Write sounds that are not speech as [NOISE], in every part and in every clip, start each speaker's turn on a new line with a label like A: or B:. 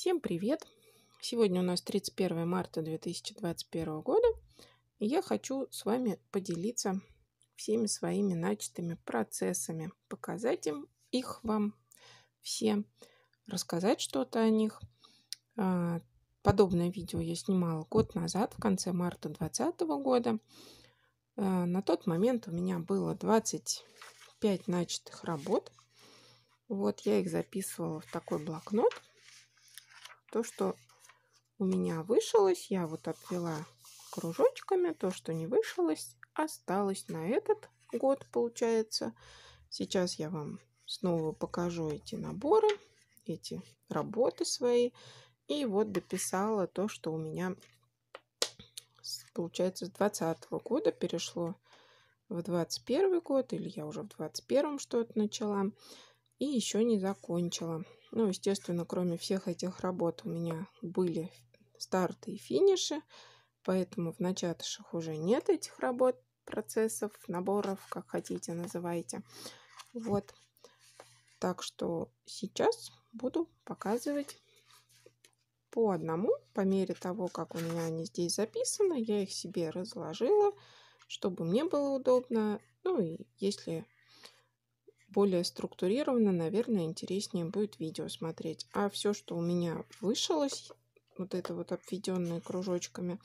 A: Всем привет! Сегодня у нас 31 марта 2021 года. И я хочу с вами поделиться всеми своими начатыми процессами, показать им их вам всем, рассказать что-то о них. А, подобное видео я снимала год назад, в конце марта 2020 года. А, на тот момент у меня было 25 начатых работ. Вот я их записывала в такой блокнот – то, что у меня вышилось, я вот отвела кружочками. То, что не вышилось, осталось на этот год, получается. Сейчас я вам снова покажу эти наборы, эти работы свои. И вот дописала то, что у меня, получается, с 20 года перешло в 21 год, или я уже в 21 что-то начала, и еще не закончила. Ну, естественно, кроме всех этих работ у меня были старты и финиши, поэтому в начатышах уже нет этих работ, процессов, наборов, как хотите называйте. Вот. Так что сейчас буду показывать по одному, по мере того, как у меня они здесь записаны. Я их себе разложила, чтобы мне было удобно. Ну и если более структурированно, наверное, интереснее будет видео смотреть. А все, что у меня вышилось, вот это вот обведенные кружочками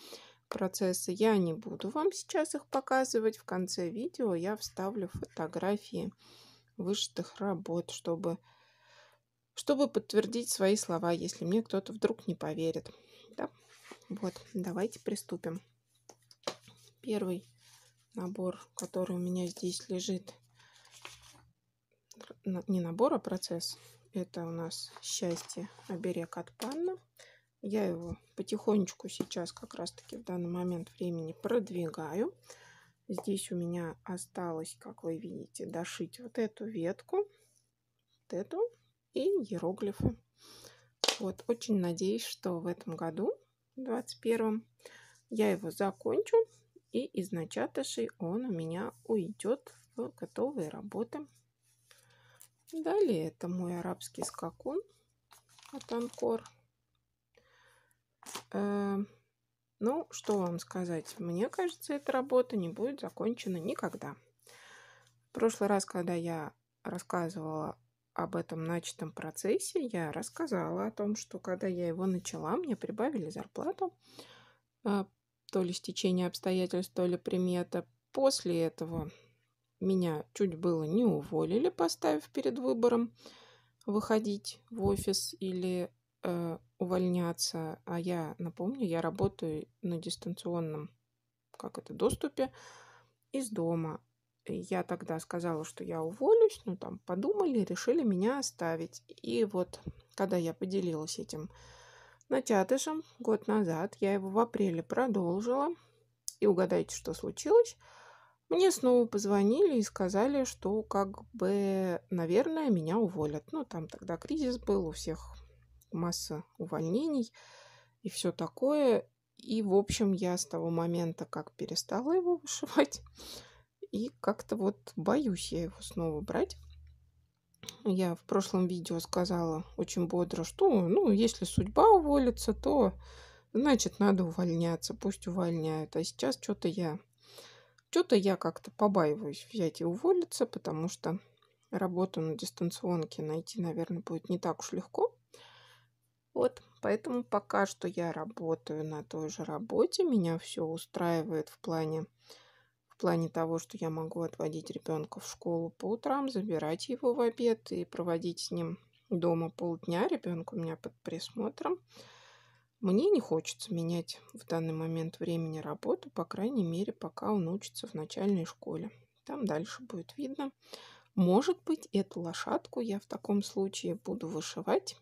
A: процессы, я не буду вам сейчас их показывать. В конце видео я вставлю фотографии вышитых работ, чтобы, чтобы подтвердить свои слова, если мне кто-то вдруг не поверит. Да? Вот, давайте приступим. Первый набор, который у меня здесь лежит – не набор, а процесс. Это у нас счастье оберег от панна. Я его потихонечку сейчас как раз-таки в данный момент времени продвигаю. Здесь у меня осталось, как вы видите, дошить вот эту ветку, вот эту и иероглифы. Вот, очень надеюсь, что в этом году, 21 я его закончу. И из начатышей он у меня уйдет в готовые работы. Далее это мой арабский скакун от Анкор. Э, ну, что вам сказать? Мне кажется, эта работа не будет закончена никогда. В прошлый раз, когда я рассказывала об этом начатом процессе, я рассказала о том, что когда я его начала, мне прибавили зарплату, э, то ли стечение обстоятельств, то ли примета. После этого меня чуть было не уволили, поставив перед выбором выходить в офис или э, увольняться. А я, напомню, я работаю на дистанционном, как это, доступе из дома. Я тогда сказала, что я уволюсь, ну там подумали, решили меня оставить. И вот, когда я поделилась этим натятышем год назад, я его в апреле продолжила. И угадайте, что случилось – мне снова позвонили и сказали, что как бы, наверное, меня уволят. Ну, там тогда кризис был, у всех масса увольнений и все такое. И, в общем, я с того момента, как перестала его вышивать, [LAUGHS] и как-то вот боюсь я его снова брать. Я в прошлом видео сказала очень бодро, что, ну, если судьба уволится, то, значит, надо увольняться, пусть увольняют. А сейчас что-то я что-то я как-то побаиваюсь взять и уволиться, потому что работу на дистанционке найти, наверное, будет не так уж легко. Вот, поэтому пока что я работаю на той же работе, меня все устраивает в плане в плане того, что я могу отводить ребенка в школу по утрам, забирать его в обед и проводить с ним дома полдня. Ребенок у меня под присмотром. Мне не хочется менять в данный момент времени работу, по крайней мере, пока он учится в начальной школе. Там дальше будет видно. Может быть, эту лошадку я в таком случае буду вышивать,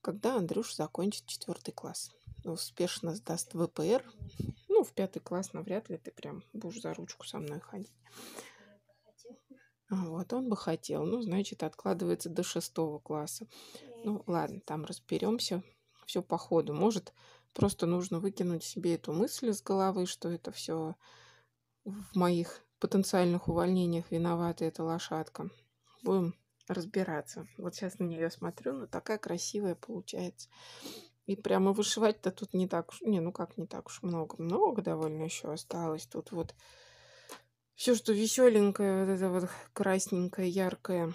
A: когда Андрюш закончит четвертый класс. Успешно сдаст ВПР. Ну, в пятый класс навряд ли ты прям будешь за ручку со мной ходить. Вот, он бы хотел. Ну, значит, откладывается до шестого класса. Ну, ладно, там разберемся все по ходу. Может, просто нужно выкинуть себе эту мысль из головы, что это все в моих потенциальных увольнениях виновата эта лошадка. Будем разбираться. Вот сейчас на нее смотрю, но ну, такая красивая получается. И прямо вышивать-то тут не так уж... Не, ну как не так уж много. Много довольно еще осталось. Тут вот все, что веселенькое, вот это вот красненькое, яркое,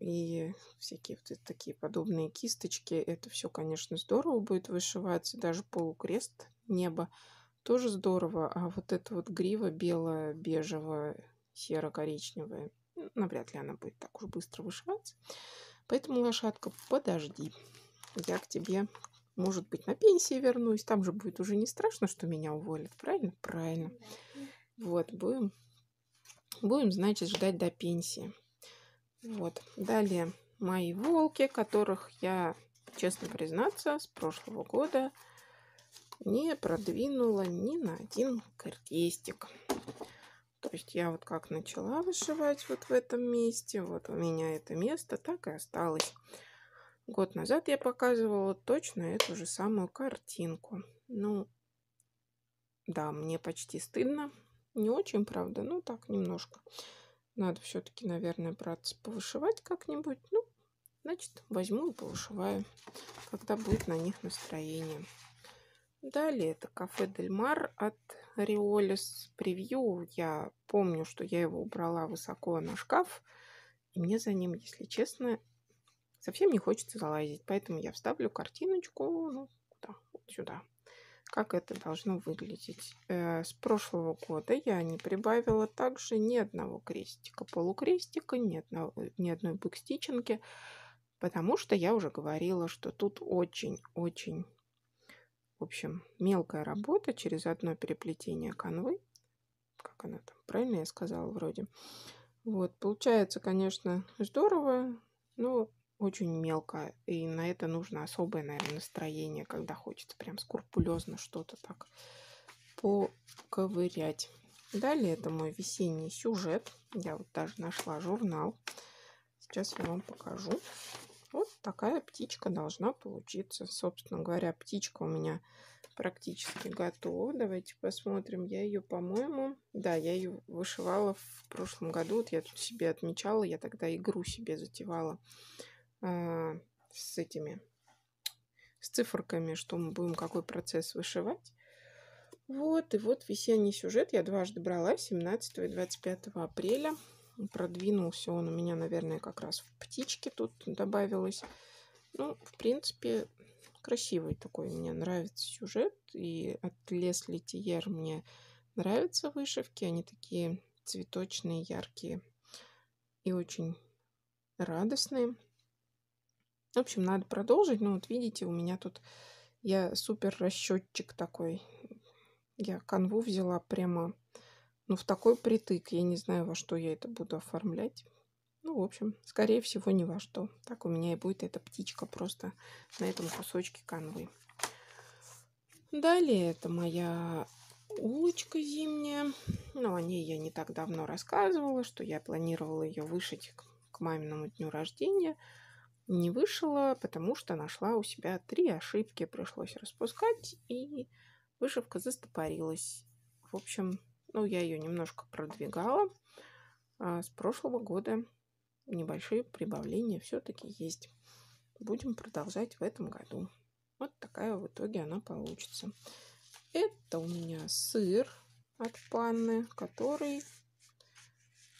A: и всякие вот такие подобные кисточки. Это все, конечно, здорово будет вышивать. Даже полукрест неба тоже здорово. А вот эта вот грива белая, бежевая, серо-коричневая, навряд ли она будет так уж быстро вышиваться. Поэтому, лошадка, подожди. Я к тебе, может быть, на пенсии вернусь. Там же будет уже не страшно, что меня уволят. Правильно? Правильно. Вот, будем, будем, значит, ждать до пенсии. Вот. Далее мои волки, которых я, честно признаться, с прошлого года не продвинула ни на один крестик. То есть я вот как начала вышивать вот в этом месте, вот у меня это место так и осталось. Год назад я показывала точно эту же самую картинку. Ну, да, мне почти стыдно. Не очень, правда, но так немножко. Надо все-таки, наверное, браться повышивать как-нибудь. Ну, значит, возьму и повышиваю, когда будет на них настроение. Далее это кафе Дельмар от Риолис. Превью я помню, что я его убрала высоко на шкаф. И мне за ним, если честно, совсем не хочется залазить. Поэтому я вставлю картиночку ну, куда? Вот сюда как это должно выглядеть. Э, с прошлого года я не прибавила также ни одного крестика, полукрестика, ни, одного, э, ни одной бэкстичинки, потому что я уже говорила, что тут очень-очень, в общем, мелкая работа через одно переплетение канвы. Как она там, правильно я сказала вроде. Вот, получается, конечно, здорово, но очень мелко, и на это нужно особое, наверное, настроение, когда хочется прям скрупулезно что-то так поковырять. Далее это мой весенний сюжет. Я вот даже нашла журнал. Сейчас я вам покажу. Вот такая птичка должна получиться. Собственно говоря, птичка у меня практически готова. Давайте посмотрим. Я ее, по-моему... Да, я ее вышивала в прошлом году. Вот я тут себе отмечала. Я тогда игру себе затевала а, с этими, с циферками, что мы будем какой процесс вышивать. Вот, и вот весенний сюжет я дважды брала, 17 и 25 апреля. Продвинулся он у меня, наверное, как раз в птичке тут добавилось. Ну, в принципе, красивый такой, мне нравится сюжет. И от лес литиер мне нравятся вышивки. Они такие цветочные, яркие и очень радостные. В общем, надо продолжить. Ну, вот видите, у меня тут я супер расчетчик такой. Я канву взяла прямо, ну, в такой притык. Я не знаю, во что я это буду оформлять. Ну, в общем, скорее всего, ни во что. Так у меня и будет эта птичка просто на этом кусочке канвы. Далее это моя улочка зимняя. Ну, о ней я не так давно рассказывала, что я планировала ее вышить к, к маминому дню рождения – не вышила, потому что нашла у себя три ошибки, пришлось распускать, и вышивка застопорилась. В общем, ну, я ее немножко продвигала. А с прошлого года небольшие прибавления все-таки есть. Будем продолжать в этом году. Вот такая в итоге она получится. Это у меня сыр от панны, который,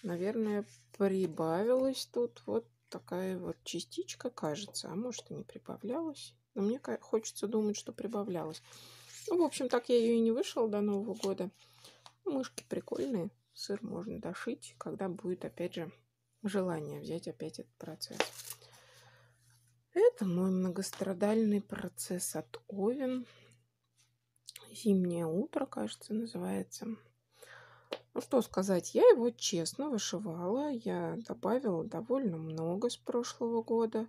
A: наверное, прибавилось тут вот такая вот частичка, кажется, а может и не прибавлялась. Но мне хочется думать, что прибавлялась. Ну, в общем, так я ее и не вышел до Нового года. Мышки прикольные. Сыр можно дошить, когда будет, опять же, желание взять опять этот процесс. Это мой многострадальный процесс от Овен. Зимнее утро, кажется, называется. Ну что сказать, я его честно вышивала. Я добавила довольно много с прошлого года.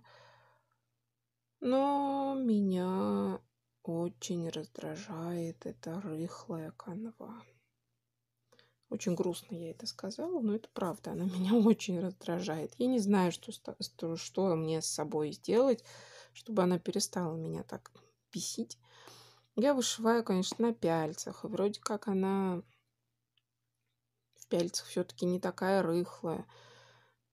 A: Но меня очень раздражает эта рыхлая канва. Очень грустно я это сказала, но это правда. Она [LAUGHS] меня очень раздражает. Я не знаю, что, что, что мне с собой сделать, чтобы она перестала меня так бесить. Я вышиваю, конечно, на пяльцах. И вроде как она в пяльцах все-таки не такая рыхлая.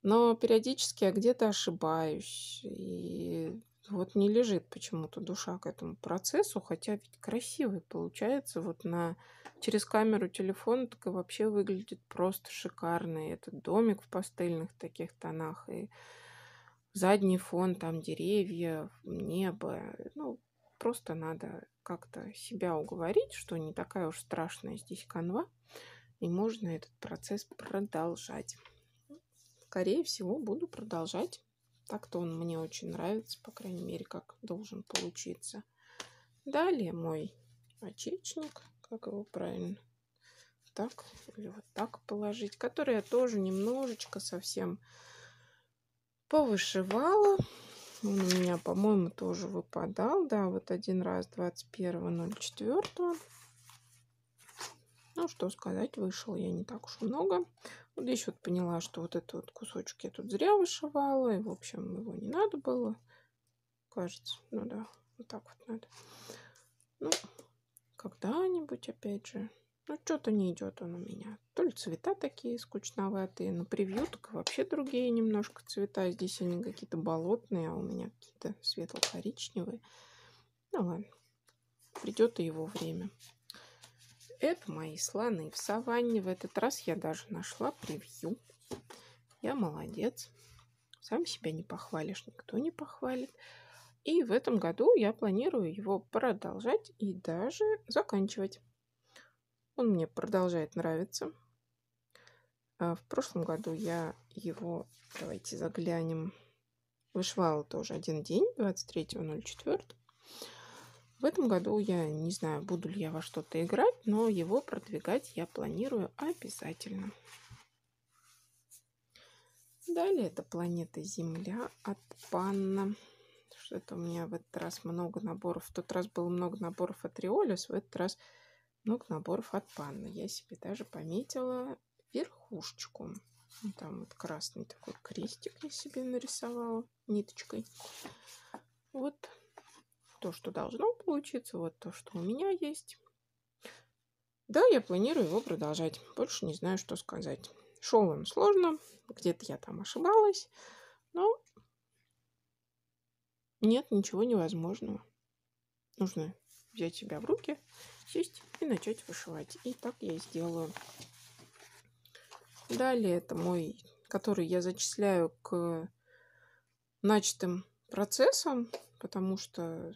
A: Но периодически я где-то ошибаюсь. И вот не лежит почему-то душа к этому процессу, хотя ведь красивый получается. Вот на через камеру телефона так и вообще выглядит просто шикарно. И этот домик в пастельных таких тонах, и задний фон, там деревья, небо. Ну, просто надо как-то себя уговорить, что не такая уж страшная здесь канва и можно этот процесс продолжать. Скорее всего, буду продолжать. Так-то он мне очень нравится, по крайней мере, как должен получиться. Далее мой очечник, как его правильно, так или вот так положить, который я тоже немножечко совсем повышивала. Он у меня, по-моему, тоже выпадал. Да, вот один раз 21.04 ну, что сказать, вышел я не так уж много. Вот здесь вот поняла, что вот этот вот кусочек я тут зря вышивала. И, в общем, его не надо было. Кажется, ну да, вот так вот надо. Ну, когда-нибудь, опять же. Ну, что-то не идет он у меня. То ли цвета такие скучноватые, на превью так вообще другие немножко цвета. Здесь они какие-то болотные, а у меня какие-то светло-коричневые. Ну ладно, придет и его время. Это мои слоны в саванне. В этот раз я даже нашла превью. Я молодец. Сам себя не похвалишь, никто не похвалит. И в этом году я планирую его продолжать и даже заканчивать. Он мне продолжает нравиться. А в прошлом году я его, давайте заглянем, вышивала тоже один день, 23.04. В этом году я не знаю, буду ли я во что-то играть, но его продвигать я планирую обязательно. Далее это планета Земля от Панна. Что-то у меня в этот раз много наборов. В тот раз было много наборов от Риолис, в этот раз много наборов от Панны. Я себе даже пометила верхушечку. Ну, там вот красный такой крестик я себе нарисовала ниточкой. Вот то, что должно получиться, вот то, что у меня есть. Да, я планирую его продолжать. Больше не знаю, что сказать. Шел он сложно, где-то я там ошибалась, но нет ничего невозможного. Нужно взять себя в руки, сесть и начать вышивать. И так я и сделаю. Далее это мой, который я зачисляю к начатым процессам, потому что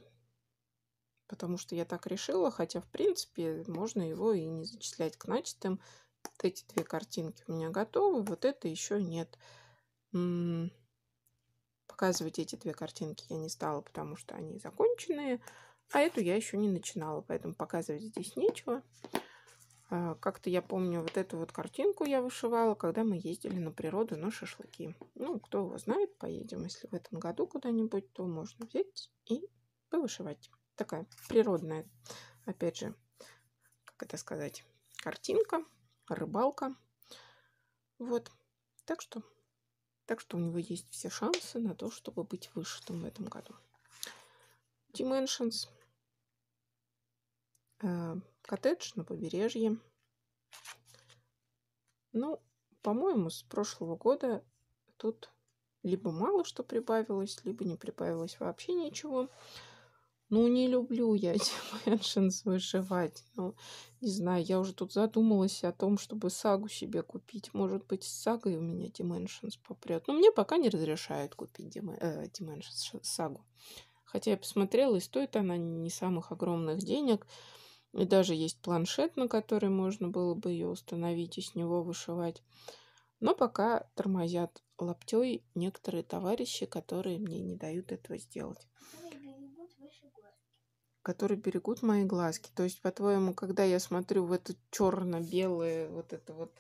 A: потому что я так решила, хотя, в принципе, можно его и не зачислять к начатым. Вот эти две картинки у меня готовы, вот это еще нет. Показывать эти две картинки я не стала, потому что они законченные, а эту я еще не начинала, поэтому показывать здесь нечего. А, как-то я помню, вот эту вот картинку я вышивала, когда мы ездили на природу на шашлыки. Ну, кто его знает, поедем, если в этом году куда-нибудь, то можно взять и повышивать такая природная, опять же, как это сказать, картинка, рыбалка. Вот. Так что, так что у него есть все шансы на то, чтобы быть вышитым в этом году. Dimensions. Э, коттедж на побережье. Ну, по-моему, с прошлого года тут либо мало что прибавилось, либо не прибавилось вообще ничего. Ну, не люблю я эти мэншинс [LAUGHS] вышивать. Ну, не знаю, я уже тут задумалась о том, чтобы сагу себе купить. Может быть, с сагой у меня Dimensions попрет. Но ну, мне пока не разрешают купить Dim э, Dimensions сагу. Хотя я посмотрела, и стоит она не самых огромных денег. И даже есть планшет, на который можно было бы ее установить и с него вышивать. Но пока тормозят лаптей некоторые товарищи, которые мне не дают этого сделать которые берегут мои глазки. То есть, по-твоему, когда я смотрю в это черно-белое, вот это вот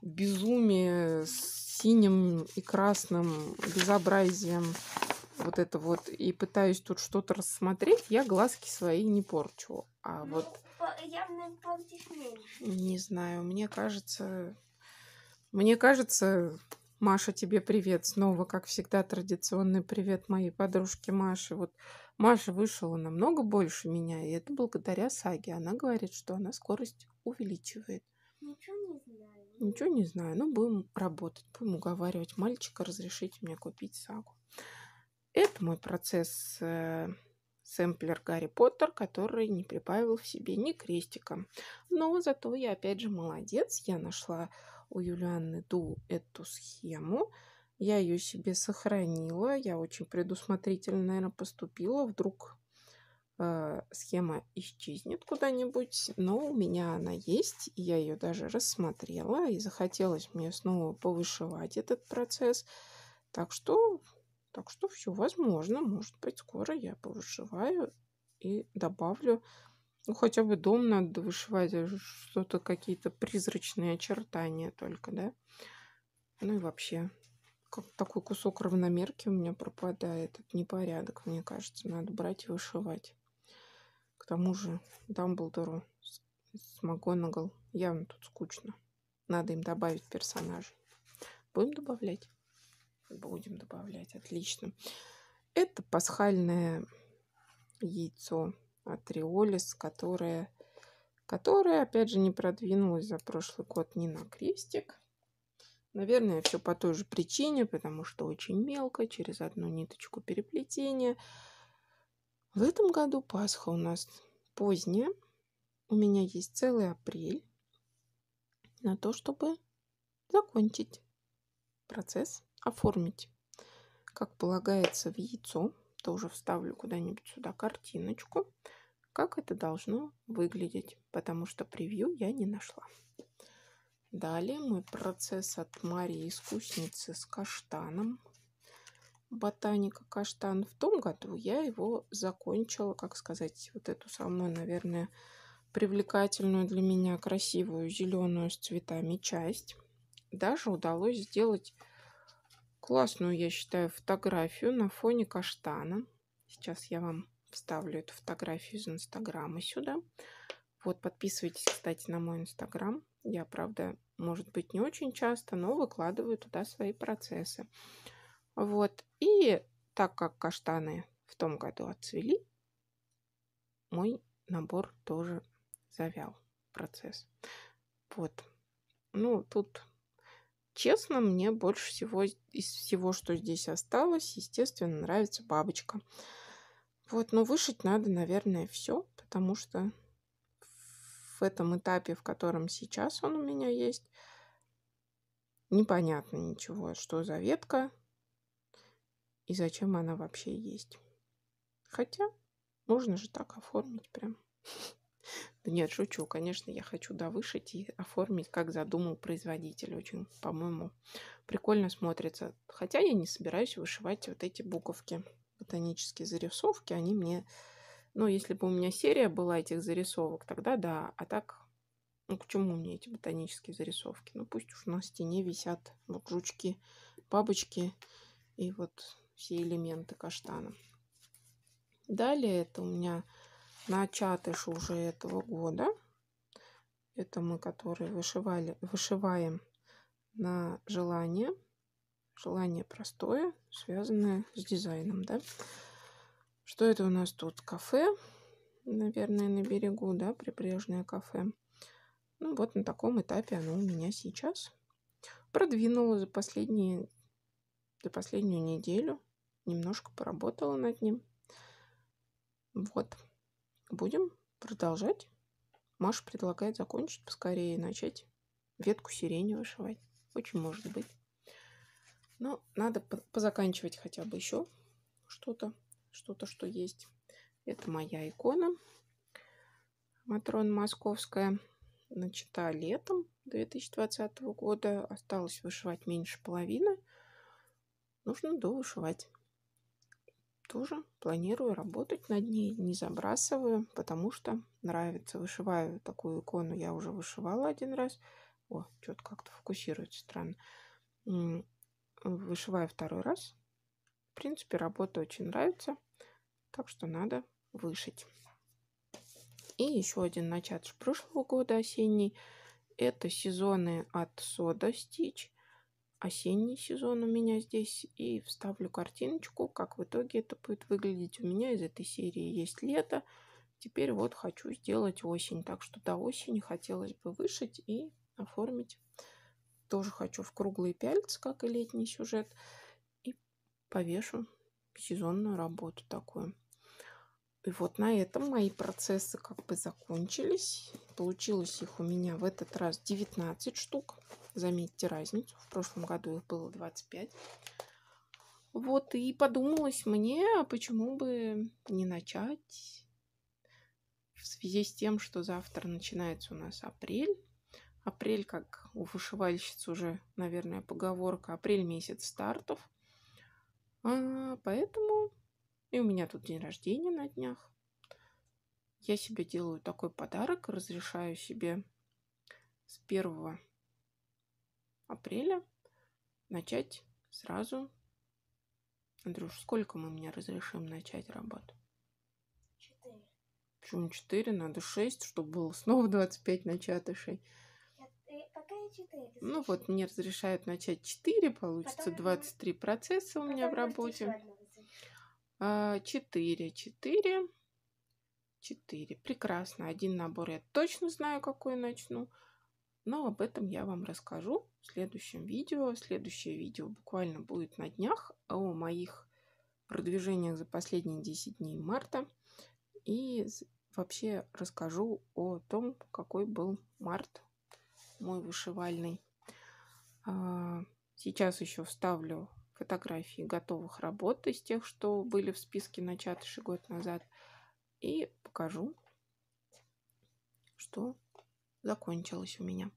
A: безумие с синим и красным безобразием, вот это вот, и пытаюсь тут что-то рассмотреть, я глазки свои не порчу. А ну, вот... Явно Не знаю, мне кажется... Мне кажется, Маша, тебе привет снова, как всегда, традиционный привет моей подружке Маше. Вот Маша вышла намного больше меня, и это благодаря саге. Она говорит, что она скорость увеличивает. Ничего не знаю. Ничего не знаю. Ну, будем работать, будем уговаривать мальчика, разрешить мне купить сагу. Это мой процесс э, сэмплер Гарри Поттер, который не прибавил в себе ни крестика. Но зато я, опять же, молодец. Я нашла у Юлианны Ду эту схему. Я ее себе сохранила. Я очень предусмотрительно, наверное, поступила. Вдруг э, схема исчезнет куда-нибудь. Но у меня она есть. И я ее даже рассмотрела. И захотелось мне снова повышивать этот процесс. Так что, так что все возможно. Может быть, скоро я повышиваю и добавлю ну, хотя бы дом надо вышивать, э, что-то какие-то призрачные очертания только, да? Ну и вообще, как такой кусок равномерки у меня пропадает. Это непорядок, мне кажется. Надо брать и вышивать. К тому же Дамблдору с Магонагал явно тут скучно. Надо им добавить персонажей. Будем добавлять? Будем добавлять. Отлично. Это пасхальное яйцо от Риолис, которое, которое, опять же, не продвинулось за прошлый год ни на крестик Наверное, все по той же причине, потому что очень мелко, через одну ниточку переплетения. В этом году Пасха у нас поздняя. У меня есть целый апрель на то, чтобы закончить процесс, оформить, как полагается, в яйцо. Тоже вставлю куда-нибудь сюда картиночку, как это должно выглядеть, потому что превью я не нашла. Далее мы процесс от Марии Искусницы с каштаном. Ботаника каштан. В том году я его закончила, как сказать, вот эту самую, наверное, привлекательную для меня красивую зеленую с цветами часть. Даже удалось сделать классную, я считаю, фотографию на фоне каштана. Сейчас я вам вставлю эту фотографию из Инстаграма сюда. Сюда. Вот, подписывайтесь, кстати, на мой инстаграм. Я, правда, может быть, не очень часто, но выкладываю туда свои процессы. Вот, и так как каштаны в том году отцвели, мой набор тоже завял процесс. Вот. Ну, тут, честно, мне больше всего из всего, что здесь осталось, естественно, нравится бабочка. Вот, но вышить надо, наверное, все, потому что в этом этапе, в котором сейчас он у меня есть, непонятно ничего, что за ветка и зачем она вообще есть. Хотя можно же так оформить прям. [LAUGHS] Да нет, шучу. Конечно, я хочу довышить и оформить, как задумал производитель. Очень, по-моему, прикольно смотрится. Хотя я не собираюсь вышивать вот эти буковки. Ботанические зарисовки, они мне но ну, если бы у меня серия была этих зарисовок, тогда да. А так, ну к чему мне эти ботанические зарисовки? Ну пусть уж на стене висят вот жучки, бабочки и вот все элементы каштана. Далее это у меня начатыш уже этого года. Это мы, которые вышивали, вышиваем на желание. Желание простое, связанное с дизайном, да. Что это у нас тут? Кафе, наверное, на берегу, да, прибрежное кафе. Ну, вот на таком этапе оно у меня сейчас. Продвинула за последние, за последнюю неделю. Немножко поработала над ним. Вот. Будем продолжать. Маша предлагает закончить поскорее и начать ветку сирени вышивать. Очень может быть. Но надо позаканчивать хотя бы еще что-то что-то, что есть. Это моя икона. Матрон Московская. Начата летом 2020 года. Осталось вышивать меньше половины. Нужно довышивать. Тоже планирую работать над ней, не забрасываю, потому что нравится. Вышиваю такую икону, я уже вышивала один раз. О, что-то как-то фокусируется странно. Вышиваю второй раз, в принципе, работа очень нравится, так что надо вышить. И еще один начатый прошлого года осенний. Это сезоны от Soda Stitch. Осенний сезон у меня здесь. И вставлю картиночку, как в итоге это будет выглядеть. У меня из этой серии есть лето. Теперь вот хочу сделать осень. Так что до осени хотелось бы вышить и оформить. Тоже хочу в круглые пяльцы, как и летний сюжет повешу сезонную работу такую. И вот на этом мои процессы как бы закончились. Получилось их у меня в этот раз 19 штук. Заметьте разницу. В прошлом году их было 25. Вот и подумалось мне, а почему бы не начать в связи с тем, что завтра начинается у нас апрель. Апрель, как у вышивальщиц уже, наверное, поговорка, апрель месяц стартов. А, поэтому и у меня тут день рождения на днях. Я себе делаю такой подарок, разрешаю себе с 1 апреля начать сразу. Андрюш, сколько мы мне разрешим начать работу? Четыре. Почему четыре? Надо шесть, чтобы было снова 25 начатышей. Ну вот, мне разрешают начать 4, получится 23 процесса у меня в работе. 4, 4, 4. Прекрасно, один набор я точно знаю, какой начну. Но об этом я вам расскажу в следующем видео. Следующее видео буквально будет на днях о моих продвижениях за последние 10 дней марта. И вообще расскажу о том, какой был март мой вышивальный. А, сейчас еще вставлю фотографии готовых работ из тех, что были в списке начатыши год назад. И покажу, что закончилось у меня.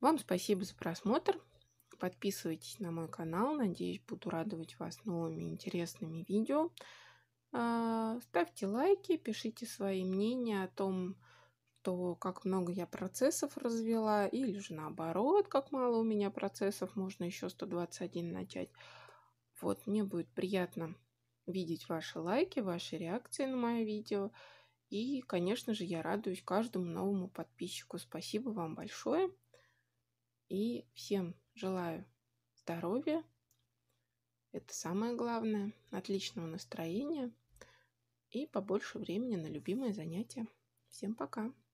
A: Вам спасибо за просмотр. Подписывайтесь на мой канал. Надеюсь, буду радовать вас новыми интересными видео. А, ставьте лайки, пишите свои мнения о том, что как много я процессов развела, или же наоборот, как мало у меня процессов, можно еще 121 начать. Вот, мне будет приятно видеть ваши лайки, ваши реакции на мое видео. И, конечно же, я радуюсь каждому новому подписчику. Спасибо вам большое. И всем желаю здоровья. Это самое главное. Отличного настроения. И побольше времени на любимое занятие. Всем пока!